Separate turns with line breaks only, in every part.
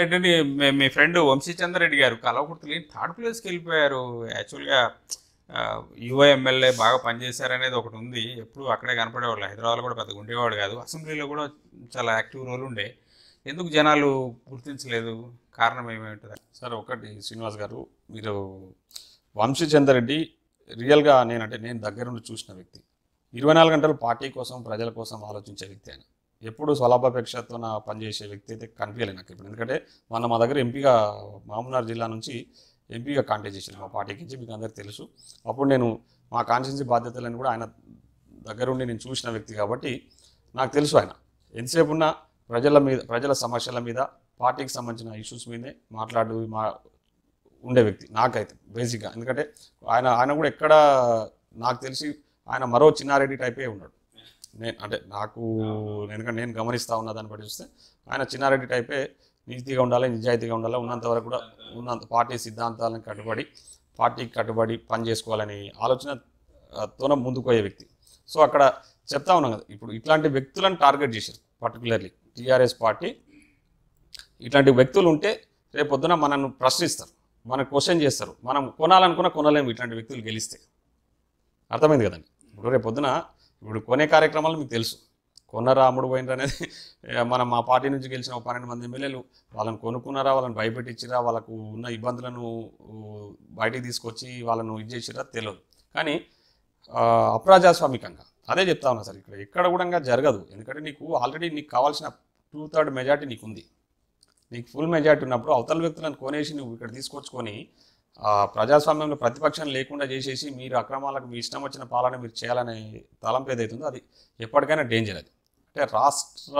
ఏంటంటే మీ ఫ్రెండ్ వంశీచంద్రెడ్డి గారు కలవకుర్తులు థర్డ్ ప్లేస్కి వెళ్ళిపోయారు యాక్చువల్గా యువ ఎమ్మెల్యే బాగా అనేది ఒకటి ఉంది ఎప్పుడు అక్కడే కనపడేవాళ్ళు హైదరాబాద్ కూడా పెద్దగా ఉండేవాడు కాదు అసెంబ్లీలో కూడా చాలా యాక్టివ్ రోల్ ఉండే ఎందుకు జనాలు గుర్తించలేదు కారణం ఏమేమిటది సార్ ఒకటి శ్రీనివాస్ గారు మీరు వంశీచంద్రెడ్డి రియల్గా నేనంటే నేను దగ్గరుండి చూసిన వ్యక్తి ఇరవై నాలుగు గంటలు పార్టీ కోసం ప్రజల కోసం ఆలోచించే వ్యక్తి అని ఎప్పుడు స్వలాభాపేక్షతో పనిచేసే వ్యక్తి అయితే కనిపించలేదు నాకు ఇప్పుడు ఎందుకంటే మన మా దగ్గర ఎంపీగా మామూనార్ జిల్లా నుంచి ఎంపీగా కాంటాక్ట్ చేసింది మా పార్టీకి మీకు అందరికీ తెలుసు అప్పుడు నేను మా కాన్స్టిట్యూన్సీ బాధ్యతలను కూడా ఆయన దగ్గరుండి నేను చూసిన వ్యక్తి కాబట్టి నాకు తెలుసు ఆయన ఎంతసేపు ఉన్న ప్రజల మీద ప్రజల సమస్యల మీద పార్టీకి సంబంధించిన ఇష్యూస్ మీదే మాట్లాడు మా ఉండే వ్యక్తి నాకైతే బేసిక్గా ఎందుకంటే ఆయన ఆయన కూడా ఎక్కడ నాకు తెలిసి ఆయన మరో చిన్నారెడ్డి టైపే ఉన్నాడు నేను అంటే నాకు ఎందుకంటే నేను గమనిస్తా ఉన్న దాన్ని బట్టి చూస్తే ఆయన చిన్నారెడ్డి టైపే నీతిగా ఉండాలి నిజాయితీగా ఉండాలి ఉన్నంత వరకు కూడా ఉన్నంత పార్టీ సిద్ధాంతాలను కట్టుబడి పార్టీకి కట్టుబడి పని చేసుకోవాలని ఆలోచనతోనే ముందుకు అయ్యే వ్యక్తి సో అక్కడ చెప్తా ఉన్నాం కదా ఇప్పుడు ఇట్లాంటి వ్యక్తులను టార్గెట్ చేశారు పర్టికులర్లీ టీఆర్ఎస్ పార్టీ ఇట్లాంటి వ్యక్తులు ఉంటే రేపొద్దున మనల్ని ప్రశ్నిస్తారు మన క్వశ్చన్ చేస్తారు మనం కొనాలనుకున్న కొనలేము ఇట్లాంటి వ్యక్తులు గెలిస్తే అర్థమైంది కదండి ఇప్పుడు రేపొద్దున ఇప్పుడు కొనే కార్యక్రమాలు మీకు తెలుసు కొన్నరా అమ్ముడు పోయినరా అనేది మనం మా పార్టీ నుంచి గెలిచిన పన్నెండు మంది ఎమ్మెల్యేలు వాళ్ళని కొనుక్కున్నారా వాళ్ళని భయపెట్టించిరా వాళ్ళకు ఉన్న ఇబ్బందులను బయటికి తీసుకొచ్చి వాళ్ళను ఇది చేసిరా తెలియదు కానీ అప్రజాస్వామికంగా అదే చెప్తా ఉన్నా సార్ ఇక్కడ ఎక్కడ కూడా జరగదు ఎందుకంటే నీకు ఆల్రెడీ నీకు కావాల్సిన టూ థర్డ్ మెజార్టీ నీకు ఉంది నీకు ఫుల్ మెజార్టీ ఉన్నప్పుడు అవతల వ్యక్తులను కొనేసి నువ్వు ఇక్కడ తీసుకొచ్చుకొని ప్రజాస్వామ్యంలో ప్రతిపక్షం లేకుండా చేసేసి మీరు అక్రమాలకు మీ ఇష్టం వచ్చిన పాలన మీరు చేయాలనే తలంపు ఏదైతుందో అది ఎప్పటికైనా డేంజర్ అది అంటే రాష్ట్ర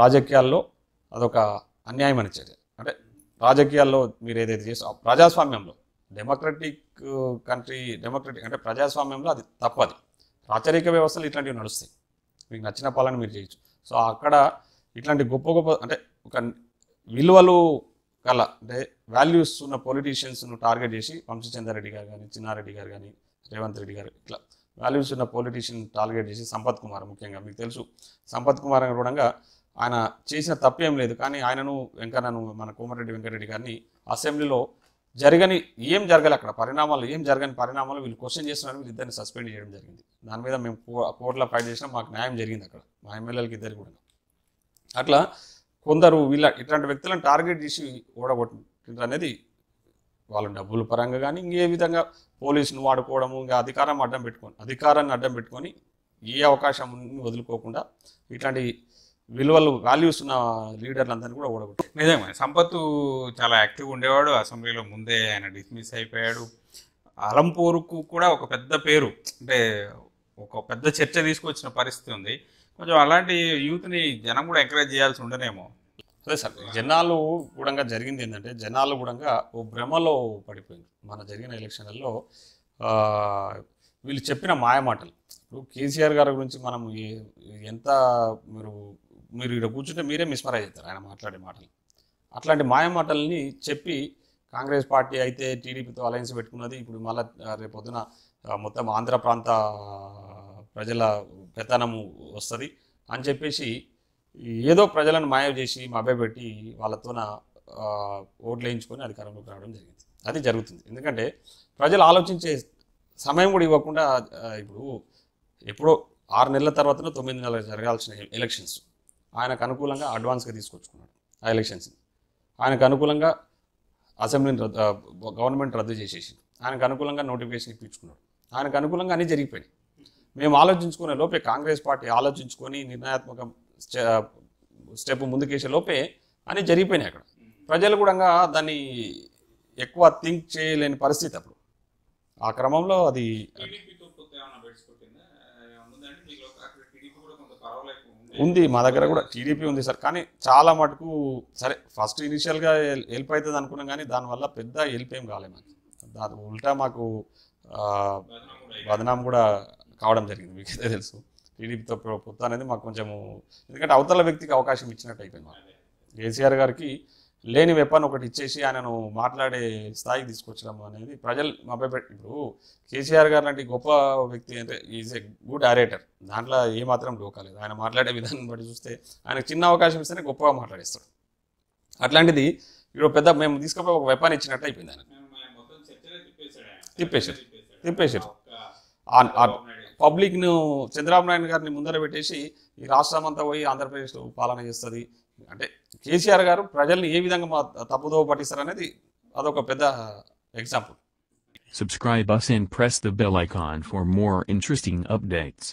రాజకీయాల్లో అదొక అన్యాయం అని చర్య అంటే రాజకీయాల్లో మీరు ఏదైతే చేసో ప్రజాస్వామ్యంలో డెమోక్రటిక్ కంట్రీ డెమోక్రటిక్ అంటే ప్రజాస్వామ్యంలో అది తప్పది రాచరిక వ్యవస్థలు ఇట్లాంటివి నడుస్తాయి మీకు నచ్చిన పాలన మీరు చేయొచ్చు సో అక్కడ ఇట్లాంటి గొప్ప గొప్ప అంటే ఒక విలువలు కళ అంటే వాల్యూస్ ఉన్న పొలిటీషియన్స్ను టార్గెట్ చేసి వంశీచంద్ర రెడ్డి గారు కానీ చిన్నారెడ్డి గారు కానీ రేవంత్ రెడ్డి గారు ఇట్లా వాల్యూస్ ఉన్న పొలిటీషియన్ టార్గెట్ చేసి సంపత్ కుమార్ ముఖ్యంగా మీకు తెలుసు సంపత్ కుమార్ కూడా ఆయన చేసిన తప్పేం లేదు కానీ ఆయనను వెంకన్నను మన కోమరెడ్డి వెంకటరెడ్డి గారిని అసెంబ్లీలో జరగని ఏం జరగాలి అక్కడ పరిణామాలు ఏం జరగని పరిణామాలు వీళ్ళు క్వశ్చన్ చేస్తున్నారు వీళ్ళు ఇద్దరిని సస్పెండ్ చేయడం జరిగింది దాని మీద మేము కోర్టులో ఫైట్ చేసినా మాకు న్యాయం జరిగింది అక్కడ మా ఎమ్మెల్యేలకు ఇద్దరు కూడా అట్లా కొందరు వీళ్ళ ఇట్లాంటి వ్యక్తులను టార్గెట్ చేసి ఓడగొట్టిండ్రు అనేది వాళ్ళ డబ్బుల పరంగా కానీ ఇంకే విధంగా పోలీసును వాడుకోవడము ఇంకా అధికారం అడ్డం పెట్టుకొని అధికారాన్ని అడ్డం పెట్టుకొని ఏ అవకాశం వదులుకోకుండా ఇట్లాంటి విలువలు వాల్యూస్ ఉన్న లీడర్లందరినీ కూడా ఓడగొట్టారు నిజమే సంపత్తు చాలా యాక్టివ్ ఉండేవాడు అసెంబ్లీలో ముందే ఆయన డిస్మిస్ అయిపోయాడు అలంపూర్కు కూడా ఒక పెద్ద పేరు అంటే ఒక పెద్ద చర్చ తీసుకొచ్చిన పరిస్థితి ఉంది కొంచెం అలాంటి యూత్ని జనం కూడా ఎంకరేజ్ చేయాల్సి ఉండనేమో అదే సార్ జనాలు కూడా జరిగింది ఏంటంటే జనాలు కూడా ఓ భ్రమలో పడిపోయింది మన జరిగిన ఎలక్షన్లలో వీళ్ళు చెప్పిన మాయమాటలు ఇప్పుడు కేసీఆర్ గారి గురించి మనం ఎంత మీరు మీరు ఇక్కడ కూర్చుంటే మీరే మిస్మరైజ్ అవుతారు ఆయన మాట్లాడే మాటలు అట్లాంటి మాయమాటల్ని చెప్పి కాంగ్రెస్ పార్టీ అయితే టీడీపీతో అలయన్స్ పెట్టుకున్నది ఇప్పుడు మళ్ళీ రేపొద్దున మొత్తం ఆంధ్ర ప్రాంత ప్రజల పెత్తనము వస్తుంది అని చెప్పేసి ఏదో ప్రజలను మాయం చేసి మభ్యపెట్టి వాళ్ళతోన ఓట్లు వేయించుకొని అధికారంలోకి రావడం జరిగింది అది జరుగుతుంది ఎందుకంటే ప్రజలు ఆలోచించే సమయం కూడా ఇవ్వకుండా ఇప్పుడు ఎప్పుడో ఆరు నెలల తర్వాత తొమ్మిది నెలలు జరగాల్సిన ఎలక్షన్స్ ఆయనకు అనుకూలంగా అడ్వాన్స్గా తీసుకొచ్చుకున్నాడు ఆ ఎలక్షన్స్ ఆయనకు అనుకూలంగా అసెంబ్లీని రద్దు గవర్నమెంట్ రద్దు చేసేసి ఆయనకు అనుకూలంగా నోటిఫికేషన్ ఇప్పించుకున్నాడు ఆయనకు అనుకూలంగా అన్నీ జరిగిపోయాయి మేము ఆలోచించుకునే లోపే కాంగ్రెస్ పార్టీ ఆలోచించుకొని నిర్ణయాత్మక స్టెప్ ముందుకేసే లోపే అని జరిగిపోయినాయి అక్కడ ప్రజలు కూడా దాన్ని ఎక్కువ థింక్ చేయలేని పరిస్థితి అప్పుడు ఆ క్రమంలో అది
ఉంది మా దగ్గర కూడా
టీడీపీ ఉంది సార్ కానీ చాలా మటుకు సరే ఫస్ట్ ఇనిషియల్గా హెల్ప్ అవుతుంది అనుకున్నాం కానీ దానివల్ల పెద్ద హెల్ప్ ఏం కాలేదు మాకు దాని ఉల్టా మాకు బదనాం కూడా కావడం జరిగింది మీకు తెలుసు టీడీపీతో పొత్తు అనేది మాకు కొంచెము ఎందుకంటే అవతల వ్యక్తికి అవకాశం ఇచ్చినట్టు అయిపోయింది మాకు కేసీఆర్ గారికి లేని వెపన్ ఒకటి ఇచ్చేసి ఆయనను మాట్లాడే స్థాయికి తీసుకొచ్చడం అనేది ప్రజలు పెట్టి ఇప్పుడు కేసీఆర్ గారు లాంటి గొప్ప వ్యక్తి అంటే ఈజ్ ఏ గుడ్ ఆరేటర్ దాంట్లో ఏమాత్రం లోకాలేదు ఆయన మాట్లాడే విధానం బట్టి చూస్తే ఆయనకు చిన్న అవకాశం ఇస్తేనే గొప్పగా మాట్లాడేస్తాడు అట్లాంటిది ఇప్పుడు పెద్ద మేము తీసుకపోయి ఒక వెపన్ ఇచ్చినట్టు అయిపోయింది ఆయన తిప్పేశారు తిప్పేశారు పబ్లిక్ను చంద్రబాబు నాయుడు గారిని ముందర పెట్టేసి ఈ రాష్ట్రం అంతా పోయి ఆంధ్రప్రదేశ్లో పాలన చేస్తుంది అంటే కేసీఆర్ గారు ప్రజల్ని ఏ విధంగా తప్పుదోవ అనేది అదొక పెద్ద example subscribe us and press the bell icon for more interesting updates